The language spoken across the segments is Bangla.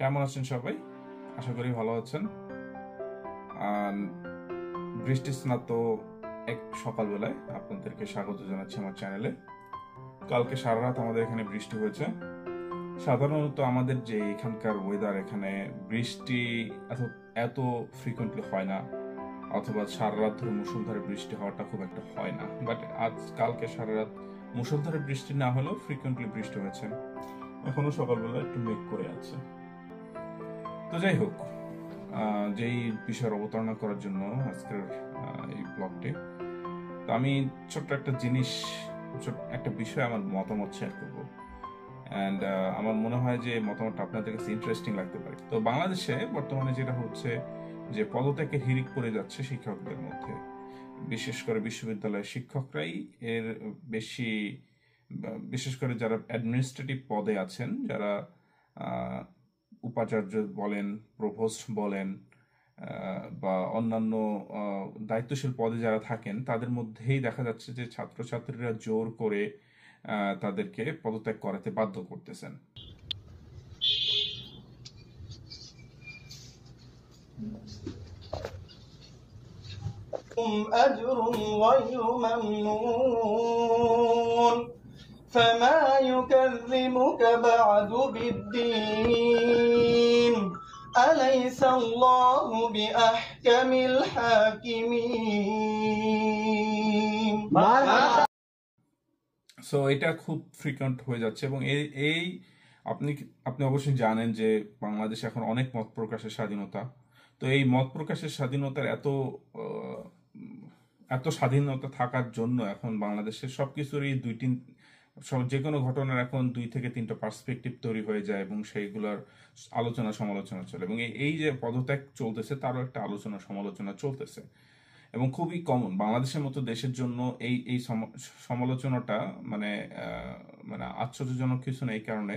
কেমন আছেন সবাই আশা করি ভালো আছেন বৃষ্টি স্নাত এক সকালবেলায় আপনাদেরকে স্বাগত জানাচ্ছি আমার চ্যানেলে কালকে সারা রাত আমাদের এখানে বৃষ্টি হয়েছে সাধারণত আমাদের যে এখানকার ওয়েদার এখানে বৃষ্টি এত এত ফ্রিকোয়েন্টলি হয় না অথবা সারা রাত ধরে মুসলধারে বৃষ্টি হওয়াটা খুব একটা হয় না বাট আজ কালকে সারা রাত মুসলধারে বৃষ্টি না হলেও ফ্রিকোয়েন্টলি বৃষ্টি হয়েছে এখনো সকালবেলা একটু মেঘ করে আছে তো যাই হোক যেই বিষয়ের অবতারণা করার জন্য আজকের এই ব্লগটি তো আমি ছোট্ট একটা জিনিস একটা বিষয়ে আমার মতামত শেয়ার করবো অ্যান্ড আমার মনে হয় যে মতামতটা আপনাদের কাছে ইন্টারেস্টিং লাগতে পারে তো বাংলাদেশে বর্তমানে যেটা হচ্ছে যে পদত্যাগের হিরিক পড়ে যাচ্ছে শিক্ষকদের মধ্যে বিশেষ করে বিশ্ববিদ্যালয়ের শিক্ষকরাই এর বেশি বিশেষ করে যারা অ্যাডমিনিস্ট্রেটিভ পদে আছেন যারা উপাচার্য বলেন প্রভোস্ট বলেন বা অন্যান্য দায়িত্বশীল পদে যারা থাকেন তাদের মধ্যেই দেখা যাচ্ছে যে ছাত্রছাত্রীরা জোর করে তাদেরকে পদত্যাগ করাতে বাধ্য করতেছেন أجر غير ممنون فما يكذبك بعد بالدين أليس الله بأحكم الحاكمين সো এটা খুব ফ্রিকোয়েন্ট হয়ে যাচ্ছে এবং এই এই আপনি আপনি অবশ্যই জানেন যে বাংলাদেশে এখন অনেক মত প্রকাশের স্বাধীনতা তো এই মত প্রকাশের স্বাধীনতার এত এত স্বাধীনতা থাকার জন্য এখন বাংলাদেশের সব কিছুরই দুই তিন সব যে কোনো ঘটনার এখন দুই থেকে তিনটা পার্সপেক্টিভ তৈরি হয়ে যায় এবং সেইগুলোর আলোচনা সমালোচনা চলে এবং এই যে পদত্যাগ চলতেছে তারও একটা আলোচনা সমালোচনা চলতেছে এবং খুবই কমন বাংলাদেশের মতো দেশের জন্য এই এই সমালোচনাটা মানে মানে আশ্চর্যজনক কিছু নেই কারণে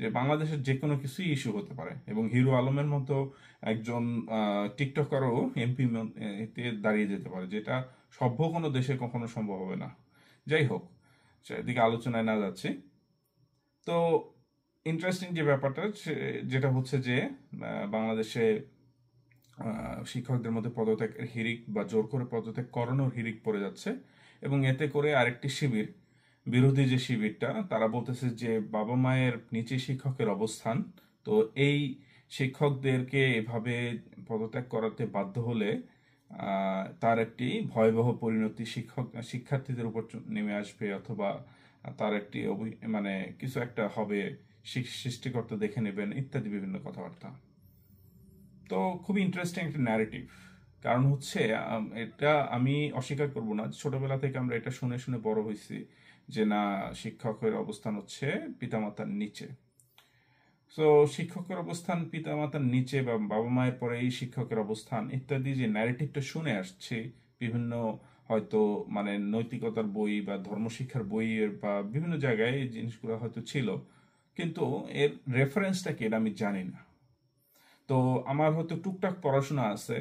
যে বাংলাদেশের যে কোনো কিছুই ইস্যু হতে পারে এবং হিরো আলমের মতো একজন টিকটকারও এমপি দাঁড়িয়ে যেতে পারে যেটা সভ্য কোনো দেশে কখনো সম্ভব হবে না যাই হোক সেদিকে আলোচনায় না যাচ্ছি তো ইন্টারেস্টিং যে ব্যাপারটা যেটা হচ্ছে যে বাংলাদেশে শিক্ষকদের মধ্যে পদত্যাগের হিরিক বা জোর করে পদত্যাগ করানোর হিরিক পড়ে যাচ্ছে এবং এতে করে আরেকটি শিবির বিরোধী যে শিবিরটা তারা বলতেছে যে বাবা মায়ের নিচে শিক্ষকের অবস্থান তো এই শিক্ষকদেরকে এভাবে পদত্যাগ করাতে বাধ্য হলে তার একটি ভয়াবহ পরিণতি শিক্ষক শিক্ষার্থীদের উপর নেমে আসবে অথবা তার একটি মানে কিছু একটা হবে সৃষ্টিকর্তা দেখে নেবেন ইত্যাদি বিভিন্ন কথাবার্তা তো খুবই ইন্টারেস্টিং একটা ন্যারেটিভ কারণ হচ্ছে এটা আমি অস্বীকার করব না ছোটবেলা থেকে আমরা এটা শুনে শুনে বড় হয়েছি যে না শিক্ষকের অবস্থান হচ্ছে পিতামাতার নিচে তো শিক্ষকের অবস্থান পিতামাতার নিচে বা বাবা মায়ের পরে এই শিক্ষকের অবস্থান ইত্যাদি যে ন্যারেটিভটা শুনে আসছে বিভিন্ন হয়তো মানে নৈতিকতার বই বা ধর্মশিক্ষার বইয়ের বা বিভিন্ন জায়গায় এই জিনিসগুলো হয়তো ছিল কিন্তু এর রেফারেন্সটা কি এটা আমি জানি না তো আমার হয়তো টুকটাক পড়াশোনা আছে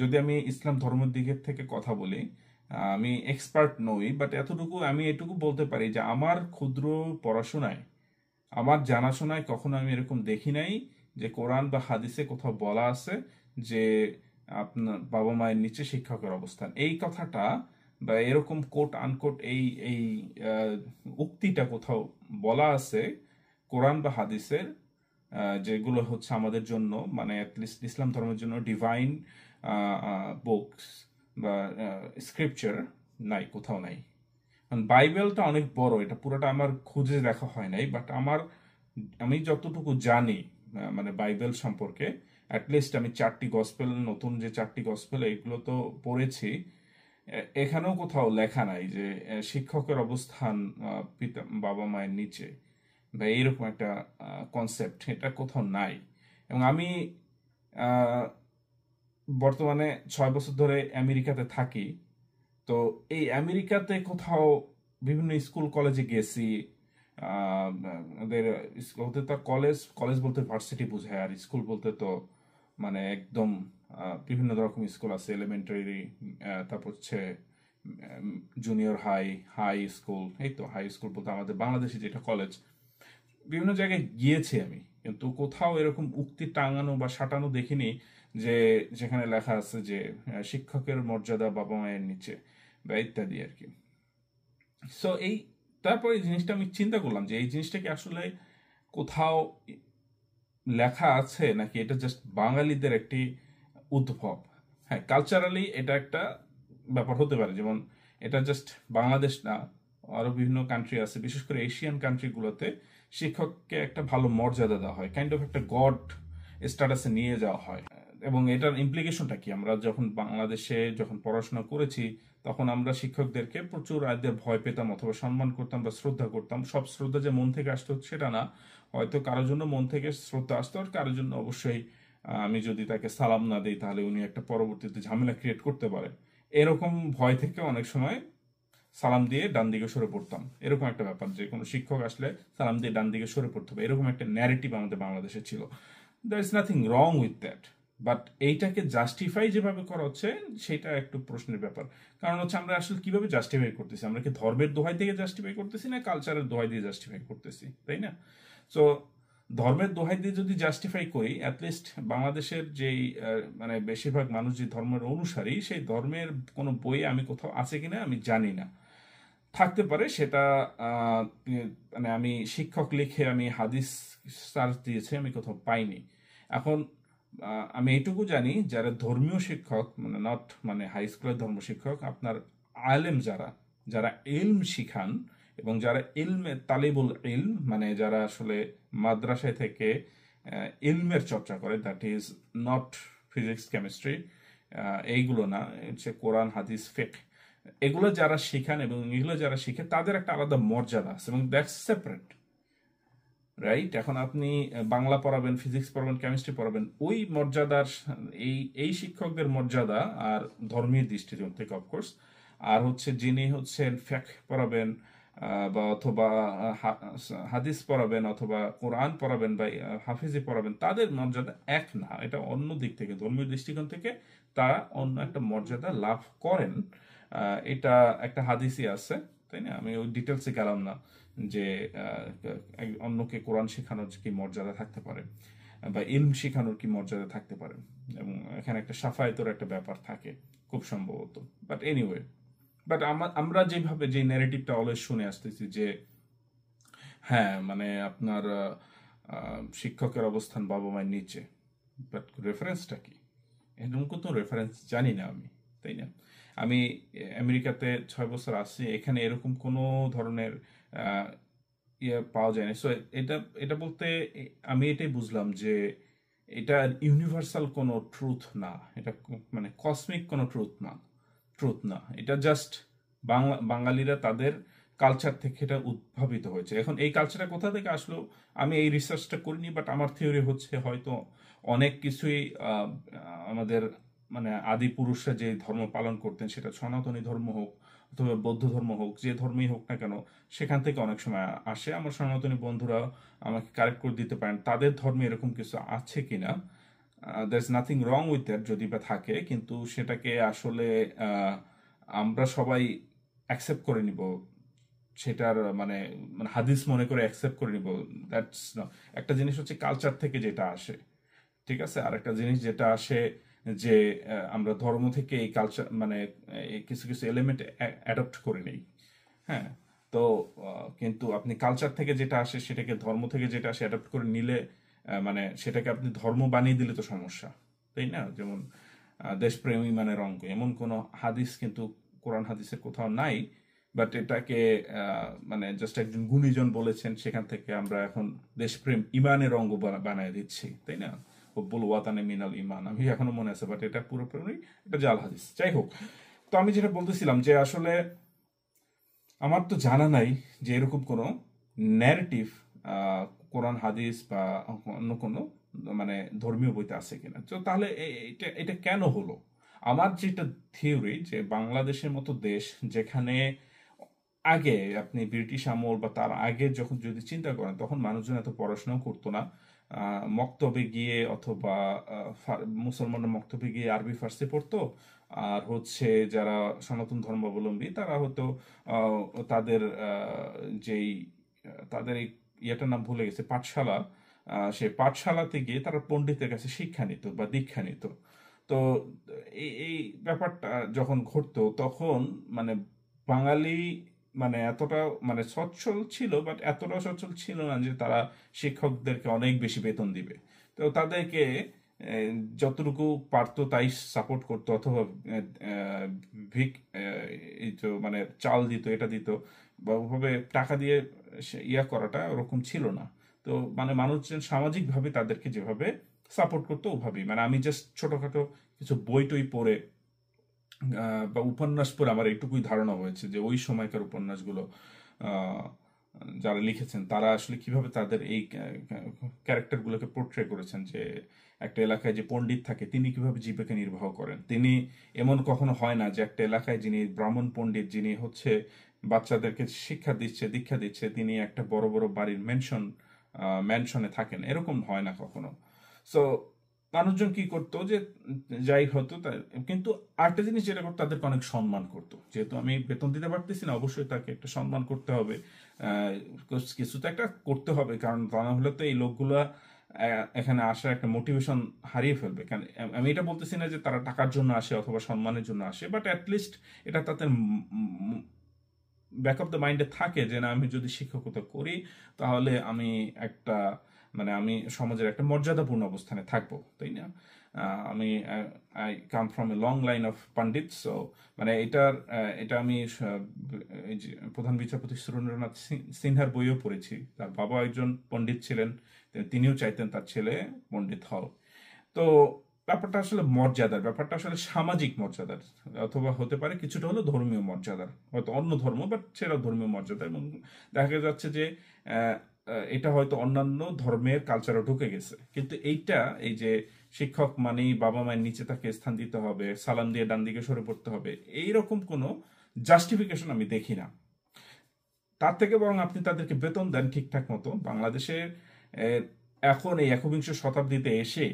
যদি আমি ইসলাম ধর্মের দিকের থেকে কথা বলি আমি এক্সপার্ট নই বাট এতটুকু আমি এটুকু বলতে পারি যে আমার ক্ষুদ্র পড়াশোনায় আমার জানাশোনায় কখনো আমি এরকম দেখি নাই যে কোরআন বা হাদিসে কোথাও বলা আছে যে আপনার বাবা মায়ের নিচে শিক্ষকের অবস্থান এই কথাটা বা এরকম কোট আনকোট এই এই উক্তিটা কোথাও বলা আছে কোরআন বা হাদিসের যেগুলো হচ্ছে আমাদের জন্য মানে অ্যাটলিস্ট ইসলাম ধর্মের জন্য ডিভাইন বুকস বা স্ক্রিপচার নাই কোথাও নাই কারণ বাইবেলটা অনেক বড় এটা পুরোটা আমার খুঁজে দেখা হয় নাই বাট আমার আমি যতটুকু জানি মানে বাইবেল সম্পর্কে অ্যাটলিস্ট আমি চারটি গসপেল নতুন যে চারটি গসপেল এইগুলো তো পড়েছি এখানেও কোথাও লেখা নাই যে শিক্ষকের অবস্থান পিতা বাবা মায়ের নিচে বা এইরকম একটা কনসেপ্ট এটা কোথাও নাই এবং আমি বর্তমানে ছয় বছর ধরে আমেরিকাতে থাকি তো এই আমেরিকাতে কোথাও বিভিন্ন স্কুল কলেজে গেছি হতে তো কলেজ কলেজ বলতে ভার্সিটি বোঝায় আর স্কুল বলতে তো মানে একদম বিভিন্ন রকম স্কুল আছে এলিমেন্টারি তারপর হচ্ছে জুনিয়র হাই হাই স্কুল এই তো হাই স্কুল বলতে আমাদের বাংলাদেশে যেটা কলেজ বিভিন্ন জায়গায় গিয়েছি আমি কিন্তু কোথাও এরকম উক্তি টাঙানো বা সাঁটানো দেখিনি যে যেখানে লেখা আছে যে শিক্ষকের মর্যাদা বাবা মায়ের নিচে বা ইত্যাদি আর কি সো এই তারপর এই জিনিসটা আমি চিন্তা করলাম যে এই জিনিসটা কি আসলে কোথাও লেখা আছে নাকি এটা জাস্ট বাঙালিদের একটি উদ্ভব হ্যাঁ কালচারালি এটা একটা ব্যাপার হতে পারে যেমন এটা জাস্ট বাংলাদেশ না আরও বিভিন্ন কান্ট্রি আছে বিশেষ করে এশিয়ান কান্ট্রিগুলোতে শিক্ষককে একটা ভালো মর্যাদা দেওয়া হয় কাইন্ড অফ একটা গড স্ট্যাটাসে নিয়ে যাওয়া হয় এবং এটার ইমপ্লিকেশনটা কি আমরা যখন বাংলাদেশে যখন পড়াশোনা করেছি তখন আমরা শিক্ষকদেরকে প্রচুর আয়দের ভয় পেতাম অথবা সম্মান করতাম বা শ্রদ্ধা করতাম সব শ্রদ্ধা যে মন থেকে আসতো সেটা না হয়তো কারোর জন্য মন থেকে শ্রদ্ধা আসতো আর কারোর জন্য অবশ্যই আমি যদি তাকে সালাম না দিই তাহলে উনি একটা পরবর্তীতে ঝামেলা ক্রিয়েট করতে পারে এরকম ভয় থেকে অনেক সময় সালাম দিয়ে ডান দিকে সরে পড়তাম এরকম একটা ব্যাপার যে কোনো শিক্ষক আসলে সালাম দিয়ে ডান দিকে সরে পড়তে হবে এরকম একটা ন্যারেটিভ আমাদের বাংলাদেশে ছিল there is nothing wrong with that but এইটাকে জাস্টিফাই যেভাবে করা হচ্ছে সেটা একটু প্রশ্নের ব্যাপার কারণ হচ্ছে আমরা আসলে কিভাবে জাস্টিফাই করতেছি আমরা কি ধর্মের দোহাই থেকে জাস্টিফাই করতেছি না কালচারের দোহাই দিয়ে জাস্টিফাই করতেছি তাই না সো ধর্মের দোহাই দিয়ে যদি জাস্টিফাই করি অ্যাটলিস্ট বাংলাদেশের যেই মানে বেশিরভাগ মানুষ যে ধর্মের অনুসারী সেই ধর্মের কোনো বই আমি কোথাও আছে কিনা আমি জানি না থাকতে পারে সেটা মানে আমি শিক্ষক লিখে আমি হাদিস সার্চ দিয়েছি আমি কোথাও পাইনি এখন আমি এটুকু জানি যারা ধর্মীয় শিক্ষক মানে নট মানে হাই স্কুলের ধর্ম শিক্ষক আপনার আলেম যারা যারা এলম শিখান এবং যারা এলমে তালিবুল এলম মানে যারা আসলে মাদ্রাসায় থেকে এলমের চর্চা করে that is not physics chemistry এইগুলো না হচ্ছে কোরআন হাদিস ফেক এগুলো যারা শিখান এবং এগুলো যারা শিখে তাদের একটা আলাদা মর্যাদা আছে এবং দ্যাটস সেপারেট রাইট এখন আপনি বাংলা পড়াবেন ফিজিক্স পড়াবেন কেমিস্ট্রি পড়াবেন ওই মর্যাদার এই এই শিক্ষকদের মর্যাদা আর ধর্মীয় দৃষ্টিকোণ থেকে অফকোর্স আর হচ্ছে যিনি হচ্ছেন ফ্যাক পড়াবেন বা অথবা হাদিস পড়াবেন অথবা কোরআন পড়াবেন বা হাফিজি পড়াবেন তাদের মর্যাদা এক না এটা অন্য দিক থেকে ধর্মীয় দৃষ্টিকোণ থেকে তারা অন্য একটা মর্যাদা লাভ করেন এটা একটা হাদিসই আছে তাই না আমি ওই ডিটেলসে গেলাম না যে অন্যকে কোরআন শেখানোর কি মর্যাদা থাকতে পারে বা ইলম শেখানোর কি মর্যাদা থাকতে পারে এবং এখানে একটা সাফায়তর একটা ব্যাপার থাকে খুব সম্ভবত বাট এনিওয়ে বাট আমরা যেভাবে যে ন্যারেটিভটা অলওয়েজ শুনে আসতেছি যে হ্যাঁ মানে আপনার শিক্ষকের অবস্থান বাবা মায়ের নিচে বাট রেফারেন্সটা কি এরকম কোনো রেফারেন্স জানি না আমি তাই না আমি আমেরিকাতে ছয় বছর আসছি এখানে এরকম কোনো ধরনের ইয়ে পাওয়া যায় না সো এটা এটা বলতে আমি এটাই বুঝলাম যে এটা ইউনিভার্সাল কোনো ট্রুথ না এটা মানে কসমিক কোনো ট্রুথ না ট্রুথ না এটা জাস্ট বাংলা বাঙালিরা তাদের কালচার থেকে এটা উদ্ভাবিত হয়েছে এখন এই কালচারটা কোথা থেকে আসলো আমি এই রিসার্চটা করিনি বাট আমার থিওরি হচ্ছে হয়তো অনেক কিছুই আমাদের মানে আদি পুরুষরা যে ধর্ম পালন করতেন সেটা সনাতনী ধর্ম হোক অথবা বৌদ্ধ ধর্ম হোক যে ধর্মই হোক না কেন সেখান থেকে অনেক সময় আসে আমার সনাতনী বন্ধুরা আমাকে কারেক্ট করে দিতে পারেন তাদের ধর্মে এরকম কিছু আছে কি না there is nothing wrong with that যদি বা থাকে কিন্তু সেটাকে আসলে আমরা সবাই অ্যাকসেপ্ট করে নিব সেটার মানে মানে হাদিস মনে করে অ্যাকসেপ্ট করে নিব দ্যাটস একটা জিনিস হচ্ছে কালচার থেকে যেটা আসে ঠিক আছে আর একটা জিনিস যেটা আসে যে আমরা ধর্ম থেকে এই কালচার মানে কিছু কিছু এলিমেন্ট অ্যাডপ্ট করে নেই হ্যাঁ তো কিন্তু আপনি কালচার থেকে যেটা আসে সেটাকে ধর্ম থেকে যেটা আসে অ্যাডপ্ট করে নিলে মানে সেটাকে আপনি ধর্ম বানিয়ে দিলে তো সমস্যা তাই না যেমন দেশপ্রেমী মানে রঙ্গ এমন কোনো হাদিস কিন্তু কোরআন হাদিসের কোথাও নাই বাট এটাকে মানে জাস্ট একজন গুণীজন বলেছেন সেখান থেকে আমরা এখন দেশপ্রেম ইমানের অঙ্গ বানিয়ে দিচ্ছি তাই না হুব্বুল ওয়াতানে মিনাল ইমান আমি এখনো মনে আছে বাট এটা পুরোপুরি এটা জাল হাদিস যাই হোক তো আমি যেটা বলতেছিলাম যে আসলে আমার তো জানা নাই যে এরকম কোনো ন্যারেটিভ কোরআন হাদিস বা অন্য কোনো মানে ধর্মীয় বইতে আছে কিনা তো তাহলে এটা এটা কেন হলো আমার যেটা থিওরি যে বাংলাদেশের মতো দেশ যেখানে আগে আপনি ব্রিটিশ আমল বা তার আগে যখন যদি চিন্তা করেন তখন মানুষজন এত পড়াশোনাও করতো না মক্তবে গিয়ে অথবা মুসলমানরা মক্তবে গিয়ে আরবি ফার্সি পড়তো আর হচ্ছে যারা সনাতন ধর্মাবলম্বী তারা হয়তো তাদের যেই তাদের এই ইয়েটার নাম ভুলে গেছে পাঠশালা সে পাঠশালাতে গিয়ে তারা পণ্ডিতের কাছে শিক্ষা নিত বা দীক্ষা নিত তো এই এই ব্যাপারটা যখন ঘটতো তখন মানে বাঙালি মানে এতটা মানে সচ্ছল ছিল বাট এতটা সচ্ছল ছিল না যে তারা শিক্ষকদেরকে অনেক বেশি বেতন দিবে তো তাদেরকে যতটুকু পারত তাই সাপোর্ট করতো অথবা ভিক মানে চাল দিত এটা দিত বা ওভাবে টাকা দিয়ে ইয়া করাটা ওরকম ছিল না তো মানে মানুষজন সামাজিকভাবে তাদেরকে যেভাবে সাপোর্ট করতো ওভাবেই মানে আমি জাস্ট ছোটোখাটো কিছু বই টই পড়ে বা উপন্যাস পড়ে আমার এইটুকুই ধারণা হয়েছে যে ওই সময়কার উপন্যাসগুলো যারা লিখেছেন তারা আসলে কিভাবে তাদের এই ক্যারেক্টারগুলোকে পোর্ট্রে করেছেন যে একটা এলাকায় যে পণ্ডিত থাকে তিনি কিভাবে জীবিকা নির্বাহ করেন তিনি এমন কখনো হয় না যে একটা এলাকায় যিনি ব্রাহ্মণ পণ্ডিত যিনি হচ্ছে বাচ্চাদেরকে শিক্ষা দিচ্ছে দীক্ষা দিচ্ছে তিনি একটা বড় বড় বাড়ির মেনশন ম্যানশনে থাকেন এরকম হয় না কখনো সো মানুষজন কি করতো যে যাই হতো কিন্তু আরেকটা জিনিস যেটা করতো তাদেরকে অনেক সম্মান করতো যেহেতু আমি বেতন দিতে পারতেছি না অবশ্যই তাকে একটা সম্মান করতে হবে কিছু তো একটা করতে হবে কারণ তা না হলে তো এই লোকগুলা এখানে আসার একটা মোটিভেশন হারিয়ে ফেলবে কারণ আমি এটা বলতেছি না যে তারা টাকার জন্য আসে অথবা সম্মানের জন্য আসে বাট অ্যাটলিস্ট এটা তাদের ব্যাক অফ দ্য মাইন্ডে থাকে যে না আমি যদি শিক্ষকতা করি তাহলে আমি একটা মানে আমি সমাজের একটা মর্যাদাপূর্ণ অবস্থানে থাকবো তাই না আমি I come from a long line of pandit so মানে এটার এটা আমি প্রধান বিচারপতি সুরেন্দ্রনাথ সিনহার বইও পড়েছি তার বাবা একজন পণ্ডিত ছিলেন তিনিও চাইতেন তার ছেলে পণ্ডিত হও তো ব্যাপারটা আসলে মর্যাদার ব্যাপারটা আসলে সামাজিক মর্যাদার অথবা হতে পারে কিছুটা হলো ধর্মীয় মর্যাদার হয়তো অন্য ধর্ম বাট সেটা ধর্মীয় মর্যাদা এবং দেখা যাচ্ছে যে এটা হয়তো অন্যান্য ধর্মের কালচারে ঢুকে গেছে কিন্তু এইটা এই যে শিক্ষক মানেই বাবা মায়ের নিচে তাকে স্থান দিতে হবে সালাম দিয়ে ডান দিকে সরে পড়তে হবে এইরকম কোনো জাস্টিফিকেশন আমি দেখি না তার থেকে বরং আপনি তাদেরকে বেতন দেন ঠিকঠাক মতো বাংলাদেশের এখন এই একবিংশ শতাব্দীতে এসে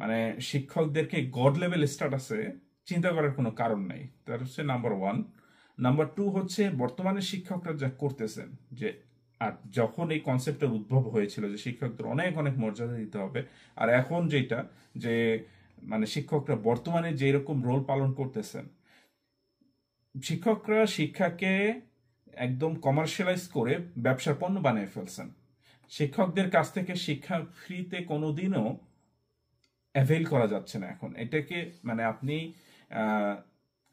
মানে শিক্ষকদেরকে গড লেভেল স্ট্যাটাসে চিন্তা করার কোনো কারণ নাই তার হচ্ছে নাম্বার ওয়ান নাম্বার টু হচ্ছে বর্তমানে শিক্ষকরা যা করতেছেন যে আর যখন এই কনসেপ্টের উদ্ভব হয়েছিল যে শিক্ষকদের অনেক অনেক মর্যাদা দিতে হবে আর এখন যেটা যে মানে শিক্ষকরা বর্তমানে যে রকম রোল পালন করতেছেন শিক্ষকরা শিক্ষাকে একদম কমার্শিয়ালাইজ করে ব্যবসার পণ্য বানিয়ে ফেলছেন শিক্ষকদের কাছ থেকে শিক্ষা ফ্রিতে কোনোদিনও অ্যাভেল করা যাচ্ছে না এখন এটাকে মানে আপনি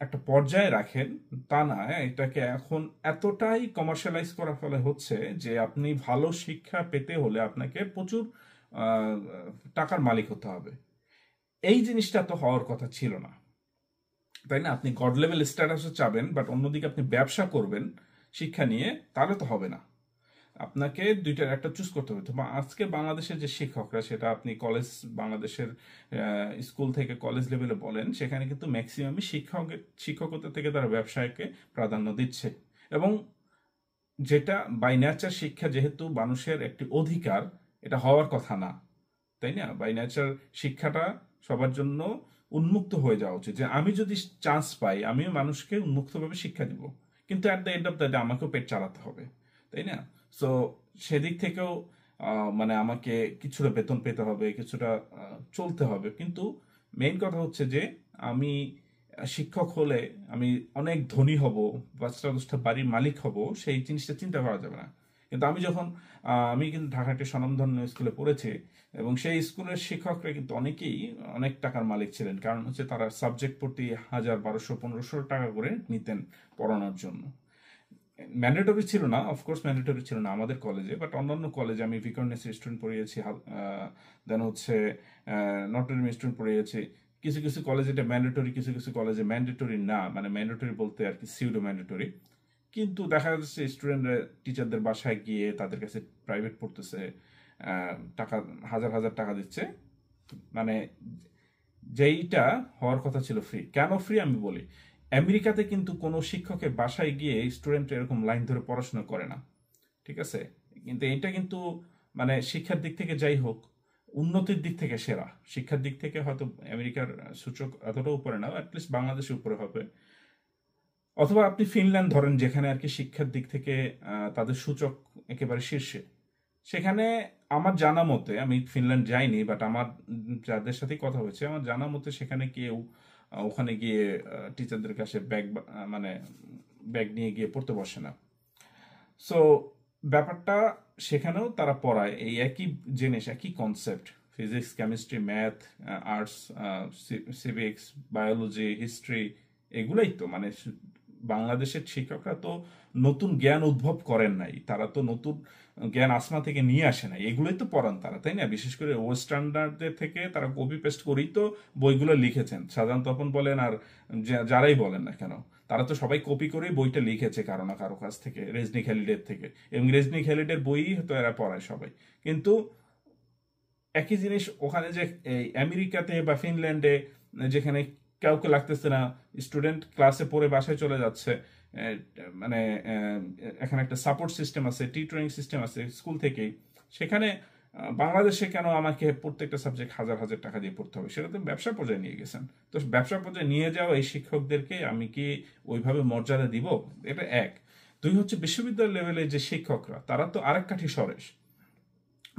একটা পর্যায়ে রাখেন তা না হ্যাঁ, এটাকে এখন এতটাই কমার্শিয়ালাইজ করা ফলে হচ্ছে যে আপনি ভালো শিক্ষা পেতে হলে আপনাকে প্রচুর টাকার মালিক হতে হবে এই জিনিসটা তো হওয়ার কথা ছিল না তাই না আপনি গড লেভেল স্ট্যাটাসও চাবেন বাট অন্যদিকে আপনি ব্যবসা করবেন শিক্ষা নিয়ে তাহলে তো হবে না আপনাকে দুইটার একটা চুজ করতে হবে বা আজকে বাংলাদেশের যে শিক্ষকরা সেটা আপনি কলেজ বাংলাদেশের স্কুল থেকে কলেজ লেভেলে বলেন সেখানে কিন্তু ম্যাক্সিমামই শিক্ষক শিক্ষকতা থেকে তারা ব্যবসায়কে প্রাধান্য দিচ্ছে এবং যেটা বাই ন্যাচার শিক্ষা যেহেতু মানুষের একটি অধিকার এটা হওয়ার কথা না তাই না বাই ন্যাচার শিক্ষাটা সবার জন্য উন্মুক্ত হয়ে যাওয়া উচিত যে আমি যদি চান্স পাই আমি মানুষকে উন্মুক্তভাবে শিক্ষা দিব কিন্তু at the end of the day আমাকেও পেট চালাতে হবে তাই না সো সেদিক থেকেও মানে আমাকে কিছুটা বেতন পেতে হবে কিছুটা চলতে হবে কিন্তু মেইন কথা হচ্ছে যে আমি শিক্ষক হলে আমি অনেক ধনী হব বাচ্চা দশটা বাড়ির মালিক হব সেই জিনিসটা চিন্তা করা যাবে না কিন্তু আমি যখন আমি কিন্তু ঢাকা একটি স্বনামধন্য স্কুলে পড়েছি এবং সেই স্কুলের শিক্ষকরা কিন্তু অনেকেই অনেক টাকার মালিক ছিলেন কারণ হচ্ছে তারা সাবজেক্ট প্রতি হাজার বারোশো পনেরোশো টাকা করে নিতেন পড়ানোর জন্য ম্যান্ডেটরি ছিল না অফকোর্স ম্যান্ডেটরি ছিল না আমাদের কলেজে বাট অন্যান্য কলেজে আমি ভিকর্ণে স্টুডেন্ট পড়িয়েছি দেন হচ্ছে নটরডেম স্টুডেন্ট পড়িয়েছি কিছু কিছু কলেজে এটা ম্যান্ডেটরি কিছু কিছু কলেজে ম্যান্ডেটরি না মানে ম্যান্ডেটরি বলতে আর কি সিউডো ম্যান্ডেটরি কিন্তু দেখা যাচ্ছে স্টুডেন্টরা টিচারদের বাসায় গিয়ে তাদের কাছে প্রাইভেট পড়তেছে টাকা হাজার হাজার টাকা দিচ্ছে মানে যেইটা হওয়ার কথা ছিল ফ্রি কেন ফ্রি আমি বলি আমেরিকাতে কিন্তু কোনো শিক্ষকের বাসায় গিয়ে স্টুডেন্ট এরকম লাইন ধরে পড়াশোনা করে না ঠিক আছে কিন্তু এটা কিন্তু মানে শিক্ষার দিক থেকে যাই হোক উন্নতির দিক থেকে সেরা শিক্ষার দিক থেকে হয়তো আমেরিকার সূচক এতটা উপরে না অ্যাটলিস্ট বাংলাদেশের উপরে হবে অথবা আপনি ফিনল্যান্ড ধরেন যেখানে আর কি শিক্ষার দিক থেকে তাদের সূচক একেবারে শীর্ষে সেখানে আমার জানা মতে আমি ফিনল্যান্ড যাইনি বাট আমার যাদের সাথে কথা হয়েছে আমার জানা মতে সেখানে কেউ ওখানে গিয়ে টিচারদের কাছে ব্যাগ মানে ব্যাগ নিয়ে গিয়ে পড়তে বসে না সো ব্যাপারটা সেখানেও তারা পড়ায় এই একই জিনিস একই concept physics chemistry math arts civics biology history এগুলোই তো মানে বাংলাদেশের শিক্ষকরা তো নতুন জ্ঞান উদ্ভব করেন নাই তারা তো নতুন জ্ঞান আসমা থেকে নিয়ে আসে নাই এগুলোই তো পড়ান তারা তাই না বিশেষ করে স্ট্যান্ডার্ডদের থেকে তারা কপি পেস্ট করেই তো বইগুলো লিখেছেন সাধারণ তপন বলেন আর যারাই বলেন না কেন তারা তো সবাই কপি করে বইটা লিখেছে কারো না কারো কাছ থেকে রেজনি হ্যালিডের থেকে এবং রেজনি হ্যালিডের বইই তো এরা পড়ায় সবাই কিন্তু একই জিনিস ওখানে যে আমেরিকাতে বা ফিনল্যান্ডে যেখানে কাউকে লাগতেছে না স্টুডেন্ট ক্লাসে পড়ে বাসায় চলে যাচ্ছে মানে এখানে একটা সাপোর্ট সিস্টেম আছে টি ট্রেনিং সিস্টেম আছে স্কুল থেকেই সেখানে বাংলাদেশে কেন আমাকে প্রত্যেকটা সাবজেক্ট হাজার হাজার টাকা দিয়ে পড়তে হবে সেটা তো ব্যবসা পর্যায়ে নিয়ে গেছেন তো ব্যবসা পর্যায়ে নিয়ে যাওয়া এই শিক্ষকদেরকে আমি কি ওইভাবে মর্যাদা দিব এটা এক দুই হচ্ছে বিশ্ববিদ্যালয় লেভেলে যে শিক্ষকরা তারা তো আরেক কাঠি সরেশ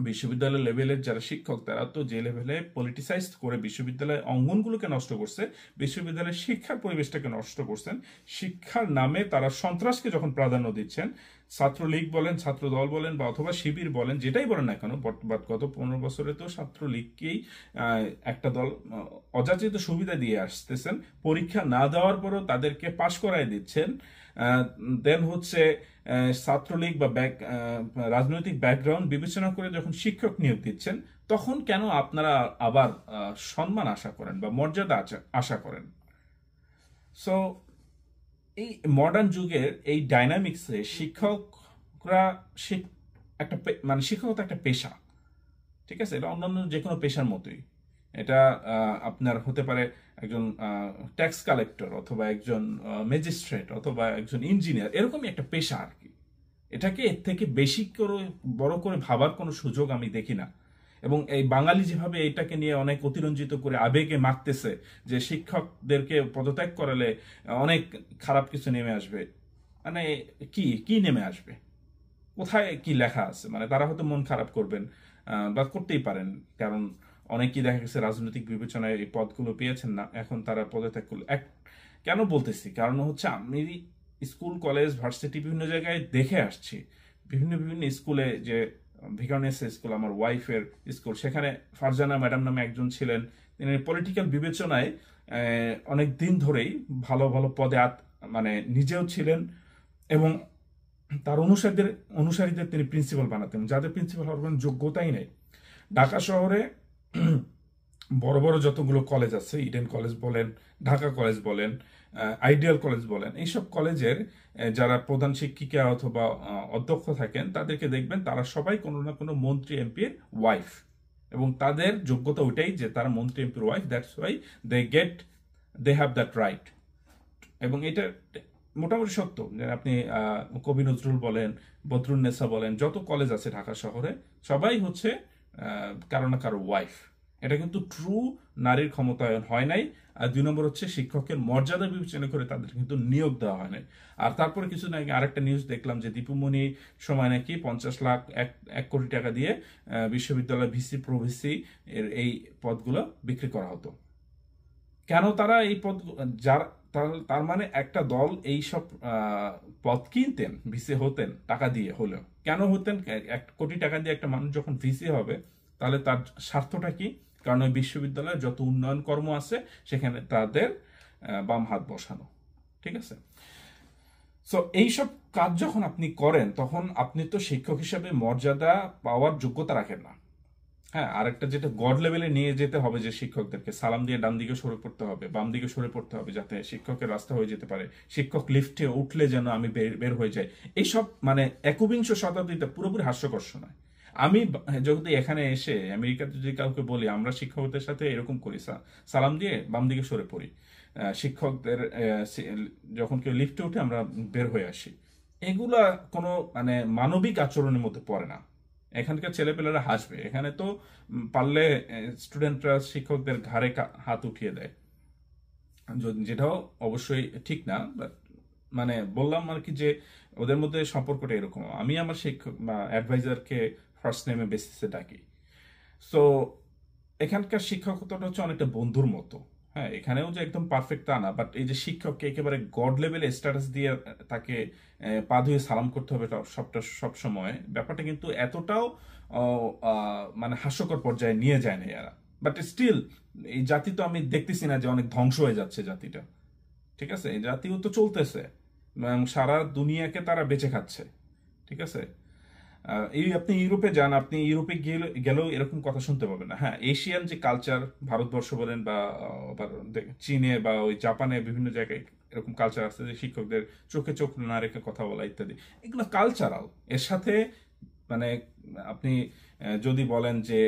বিশ্ববিদ্যালয় লেভেলের যারা শিক্ষক তারা তো যে লেভেলে পলিটিসাইজ করে বিশ্ববিদ্যালয়ের অঙ্গনগুলোকে নষ্ট করছে বিশ্ববিদ্যালয়ের শিক্ষার পরিবেশটাকে নষ্ট করছেন শিক্ষার নামে তারা সন্ত্রাসকে যখন প্রাধান্য দিচ্ছেন ছাত্রলীগ বলেন ছাত্র দল বলেন বা অথবা শিবির বলেন যেটাই বলেন না কেন গত পনেরো বছরে তো ছাত্রলীগকেই একটা দল অযাচিত সুবিধা দিয়ে আসতেছেন পরীক্ষা না দেওয়ার পরও তাদেরকে পাশ করায় দিচ্ছেন দেন হচ্ছে ছাত্রলীগ বা ব্যাক রাজনৈতিক ব্যাকগ্রাউন্ড বিবেচনা করে যখন শিক্ষক নিয়োগ দিচ্ছেন তখন কেন আপনারা আবার সম্মান আশা করেন বা মর্যাদা আশা করেন সো এই মডার্ন যুগের এই ডাইনামিক্সে শিক্ষকরা একটা মানে শিক্ষকতা একটা পেশা ঠিক আছে এটা অন্যান্য যে কোনো পেশার মতোই এটা আপনার হতে পারে একজন ট্যাক্স কালেক্টর অথবা একজন ম্যাজিস্ট্রেট অথবা একজন ইঞ্জিনিয়ার এরকমই একটা পেশা আর কি এটাকে এর থেকে বেশি করে বড় করে ভাবার কোনো সুযোগ আমি দেখি না এবং এই বাঙালি যেভাবে এটাকে নিয়ে অনেক অতিরঞ্জিত করে আবেগে মাখতেছে যে শিক্ষকদেরকে পদত্যাগ করালে অনেক খারাপ কিছু নেমে আসবে মানে কি কি নেমে আসবে কোথায় কি লেখা আছে মানে তারা হয়তো মন খারাপ করবেন বা করতেই পারেন কারণ অনেকেই দেখা গেছে রাজনৈতিক বিবেচনায় এই পদগুলো পেয়েছেন না এখন তারা পদত্যাগ করল এক কেন বলতেছি কারণ হচ্ছে আমি স্কুল কলেজ ভার্সিটি বিভিন্ন জায়গায় দেখে আসছি বিভিন্ন বিভিন্ন স্কুলে যে ভিকানেস স্কুল আমার ওয়াইফের স্কুল সেখানে ফারজানা ম্যাডাম নামে একজন ছিলেন তিনি পলিটিক্যাল বিবেচনায় অনেক দিন ধরেই ভালো ভালো পদে মানে নিজেও ছিলেন এবং তার অনুসারীদের অনুসারীদের তিনি প্রিন্সিপাল বানাতেন যাদের প্রিন্সিপাল হওয়ার কোনো যোগ্যতাই নেই ঢাকা শহরে বড় বড় যতগুলো কলেজ আছে ইডেন কলেজ বলেন ঢাকা কলেজ বলেন আইডিয়াল কলেজ বলেন এইসব কলেজের যারা প্রধান শিক্ষিকা অথবা অধ্যক্ষ থাকেন তাদেরকে দেখবেন তারা সবাই কোনো না কোনো মন্ত্রী এমপির ওয়াইফ এবং তাদের যোগ্যতা ওইটাই যে তারা মন্ত্রী এমপির wife that's why they get they have that right এবং এটা মোটামুটি সত্য যে আপনি কবি নজরুল বলেন নেসা বলেন যত কলেজ আছে ঢাকা শহরে সবাই হচ্ছে কারো না কারো ওয়াইফ এটা কিন্তু ট্রু নারীর ক্ষমতায়ন হয় নাই আর দুই নম্বর হচ্ছে শিক্ষকের মর্যাদা বিবেচনা করে তাদের কিন্তু নিয়োগ দেওয়া হয় নাই আর তারপরে কিছু নাকি আরেকটা নিউজ দেখলাম যে দীপুমণি সময় নাকি পঞ্চাশ লাখ এক এক কোটি টাকা দিয়ে বিশ্ববিদ্যালয় ভিসি প্রভিসি এর এই পদগুলো বিক্রি করা হতো কেন তারা এই পদ যার তাহলে তার মানে একটা দল এই সব পথ কিনতেন ভিসে হতেন টাকা দিয়ে হলেও কেন হতেন এক কোটি টাকা দিয়ে একটা মানুষ যখন ভিসে হবে তাহলে তার স্বার্থটা কি কারণ ওই বিশ্ববিদ্যালয়ের যত উন্নয়ন কর্ম আছে সেখানে তাদের বাম হাত বসানো ঠিক আছে সো এইসব কাজ যখন আপনি করেন তখন আপনি তো শিক্ষক হিসাবে মর্যাদা পাওয়ার যোগ্যতা রাখেন না হ্যাঁ আরেকটা যেটা গড লেভেলে নিয়ে যেতে হবে যে শিক্ষকদেরকে সালাম দিয়ে ডান দিকে সরে পড়তে হবে বাম দিকে সরে পড়তে হবে যাতে শিক্ষকের রাস্তা হয়ে যেতে পারে শিক্ষক লিফটে উঠলে যেন আমি বের হয়ে যাই এইসব মানে একবিংশ শতাব্দীতে পুরোপুরি হাস্যকর নয় আমি যদি এখানে এসে আমেরিকাতে যদি কাউকে বলি আমরা শিক্ষকদের সাথে এরকম করি সালাম দিয়ে বাম দিকে সরে পড়ি শিক্ষকদের যখন কেউ লিফটে উঠে আমরা বের হয়ে আসি এগুলা কোনো মানে মানবিক আচরণের মধ্যে পড়ে না এখানকার ছেলেপেলেরা হাসবে এখানে তো পারলে স্টুডেন্টরা শিক্ষকদের ঘাড়ে হাত উঠিয়ে দেয় যেটাও অবশ্যই ঠিক না বাট মানে বললাম আর কি যে ওদের মধ্যে সম্পর্কটা এরকম আমি আমার শিক্ষক অ্যাডভাইজারকে ফার্স্ট নেমে বেসিসে ডাকি সো এখানকার শিক্ষকতাটা হচ্ছে অনেকটা বন্ধুর মতো হ্যাঁ এখানেও যে একদম পারফেক্ট তা না বাট এই যে শিক্ষককে একেবারে গড লেভেলে স্ট্যাটাস দিয়ে তাকে পা ধুয়ে সালাম করতে হবে সবটা সব সময় ব্যাপারটা কিন্তু এতটাও মানে হাস্যকর পর্যায়ে নিয়ে যায় না এরা বাট স্টিল এই জাতি তো আমি দেখতেছি না যে অনেক ধ্বংস হয়ে যাচ্ছে জাতিটা ঠিক আছে এই জাতিও তো চলতেছে সারা দুনিয়াকে তারা বেঁচে খাচ্ছে ঠিক আছে এই আপনি ইউরোপে যান আপনি ইউরোপে গেলেও এরকম কথা শুনতে পাবেন না হ্যাঁ এশিয়ান যে কালচার ভারতবর্ষ বলেন বা চীনে বা ওই জাপানে বিভিন্ন জায়গায় এরকম কালচার আছে যে শিক্ষকদের চোখে চোখ না রেখে কথা বলা ইত্যাদি এগুলো কালচারাল এর সাথে মানে আপনি যদি বলেন যে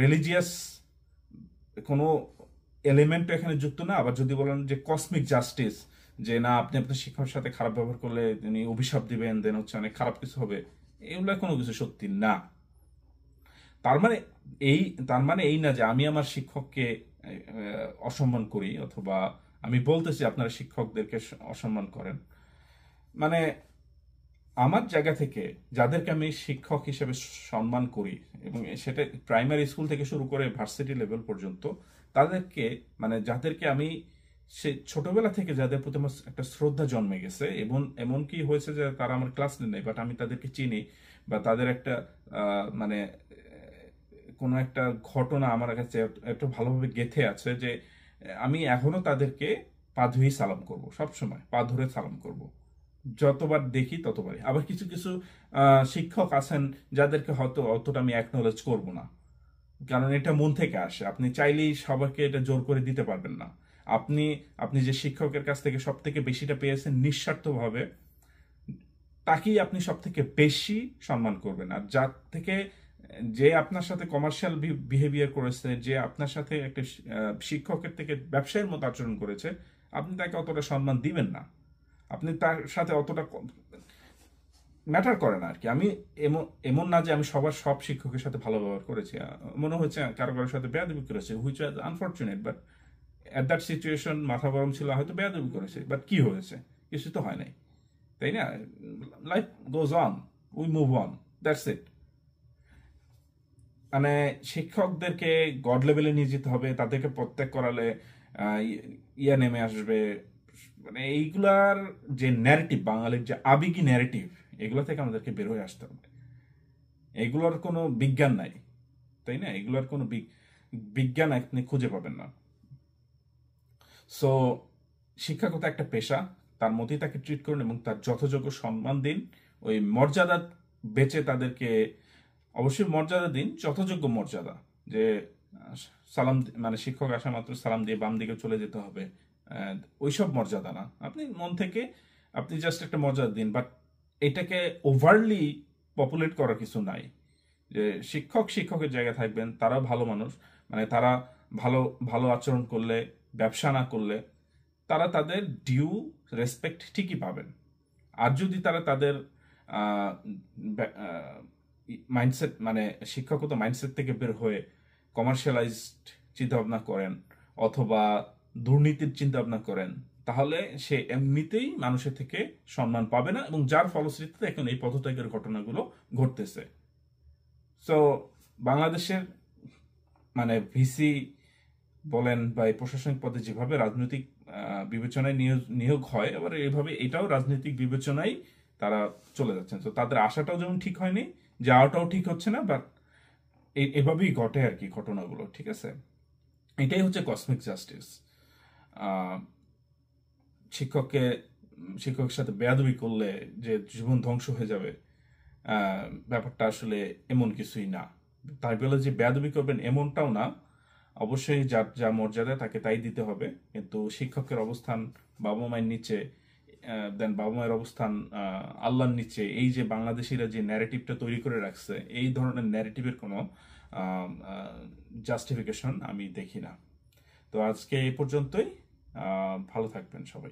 রিলিজিয়াস কোনো এলিমেন্ট এখানে যুক্ত না আবার যদি বলেন যে কসমিক জাস্টিস যে না আপনি আপনার শিক্ষকের সাথে খারাপ ব্যবহার করলে তিনি অভিশাপ দিবেন দেন হচ্ছে অনেক খারাপ কিছু হবে এগুলো কোনো কিছু সত্যি না তার মানে এই তার মানে এই না যে আমি আমার শিক্ষককে অসম্মান করি অথবা আমি বলতেছি আপনারা শিক্ষকদেরকে অসম্মান করেন মানে আমার জায়গা থেকে যাদেরকে আমি শিক্ষক হিসেবে সম্মান করি এবং সেটা প্রাইমারি স্কুল থেকে শুরু করে ভার্সিটি লেভেল পর্যন্ত তাদেরকে মানে যাদেরকে আমি সে ছোটবেলা থেকে যাদের প্রতি আমার একটা শ্রদ্ধা জন্মে গেছে এবং এমন কি হয়েছে যে তারা আমার ক্লাস নাই বাট আমি তাদেরকে চিনি বা তাদের একটা মানে কোনো একটা ঘটনা আমার কাছে একটু ভালোভাবে গেথে আছে যে আমি এখনো তাদেরকে পা ধুয়ে সালাম করব সবসময় পা ধরে সালাম করব যতবার দেখি ততবারই আবার কিছু কিছু শিক্ষক আছেন যাদেরকে হয়তো অতটা আমি অ্যাকনোলেজ করব না কারণ এটা মন থেকে আসে আপনি চাইলেই সবাইকে এটা জোর করে দিতে পারবেন না আপনি আপনি যে শিক্ষকের কাছ থেকে সব থেকে বেশিটা পেয়েছেন নিঃস্বার্থভাবে তাকেই আপনি সব থেকে বেশি সম্মান করবেন আর যার থেকে যে আপনার সাথে কমার্শিয়াল বিহেভিয়ার করেছে যে আপনার সাথে একটা শিক্ষকের থেকে ব্যবসায়ের মতো আচরণ করেছে আপনি তাকে অতটা সম্মান দিবেন না আপনি তার সাথে অতটা ম্যাটার করে না আর কি আমি এমন এমন না যে আমি সবার সব শিক্ষকের সাথে ভালো ব্যবহার করেছি মনে হচ্ছে কারো কারোর সাথে বিক্রি করেছে which unfortunate but at that situation মাথা গরম ছিল হয়তো বেয়াদবি করেছে বাট কি হয়েছে কিছু তো হয় নাই তাই না life goes on we move on that's it মানে শিক্ষকদেরকে গড লেভেলে নিয়ে যেতে হবে তাদেরকে প্রত্যেক করালে ইয়া নেমে আসবে মানে এইগুলার যে ন্যারেটিভ বাঙালির যে আবেগী ন্যারেটিভ এগুলো থেকে আমাদেরকে বের হয়ে আসতে হবে এগুলোর কোনো বিজ্ঞান নাই তাই না এগুলোর কোনো বিজ্ঞান আপনি খুঁজে পাবেন না সো শিক্ষাগত একটা পেশা তার মধ্যেই তাকে ট্রিট করুন এবং তার যথাযোগ্য সম্মান দিন ওই মর্যাদা বেচে তাদেরকে অবশ্যই মর্যাদা দিন যথাযোগ্য মর্যাদা যে সালাম মানে শিক্ষক আসা মাত্র সালাম দিয়ে বাম দিকে চলে যেতে হবে ওইসব মর্যাদা না আপনি মন থেকে আপনি জাস্ট একটা মর্যাদা দিন বাট এটাকে ওভারলি পপুলেট করার কিছু নাই যে শিক্ষক শিক্ষকের জায়গায় থাকবেন তারা ভালো মানুষ মানে তারা ভালো ভালো আচরণ করলে ব্যবসা না করলে তারা তাদের ডিউ রেসপেক্ট ঠিকই পাবেন আর যদি তারা তাদের মাইন্ডসেট মানে শিক্ষাগত মাইন্ডসেট থেকে বের হয়ে কমার্শিয়ালাইজড চিন্তাভাবনা করেন অথবা দুর্নীতির চিন্তাভাবনা করেন তাহলে সে এমনিতেই মানুষের থেকে সম্মান পাবে না এবং যার ফলশ্রুতিতে এখন এই পদত্যাগের ঘটনাগুলো ঘটতেছে সো বাংলাদেশের মানে ভিসি বলেন বা এই প্রশাসনিক পদে যেভাবে রাজনৈতিক বিবেচনায় নিয়োগ হয় এবার এইভাবে এটাও রাজনৈতিক বিবেচনায় তারা চলে যাচ্ছেন তো তাদের আশাটাও যেমন ঠিক হয়নি যাওয়াটাও ঠিক হচ্ছে না বাট এভাবেই ঘটে আর কি ঘটনাগুলো ঠিক আছে এটাই হচ্ছে কসমিক জাস্টিস শিক্ষককে শিক্ষকের সাথে বেয়াদবি করলে যে জীবন ধ্বংস হয়ে যাবে ব্যাপারটা আসলে এমন কিছুই না তার বলে যে বেয়াদবি করবেন এমনটাও না অবশ্যই যার যা মর্যাদা তাকে তাই দিতে হবে কিন্তু শিক্ষকের অবস্থান বাবা মায়ের নিচে দেন বাবা মায়ের অবস্থান আল্লাহর নিচে এই যে বাংলাদেশিরা যে ন্যারেটিভটা তৈরি করে রাখছে এই ধরনের ন্যারেটিভের কোনো জাস্টিফিকেশন আমি দেখি না তো আজকে এই পর্যন্তই ভালো থাকবেন সবাই